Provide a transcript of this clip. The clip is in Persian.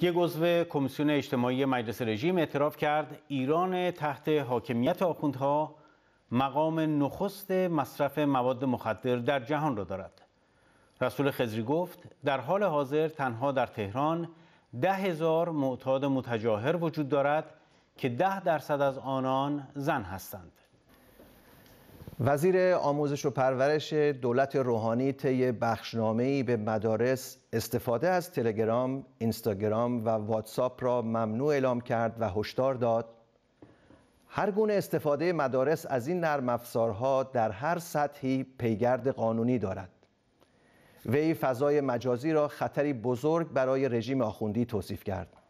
یک عضو کمیسیون اجتماعی مجلس رژیم اعتراف کرد ایران تحت حاکمیت آخوندها مقام نخست مصرف مواد مخدر در جهان را دارد رسول خزری گفت در حال حاضر تنها در تهران ده هزار معتاد متجاهر وجود دارد که ده درصد از آنان زن هستند وزیر آموزش و پرورش دولت روحانی طی بخشنامه‌ای به مدارس استفاده از تلگرام، اینستاگرام و واتساپ را ممنوع اعلام کرد و هشدار داد هر گونه استفاده مدارس از این نرم در هر سطحی پیگرد قانونی دارد. وی فضای مجازی را خطری بزرگ برای رژیم آخوندی توصیف کرد.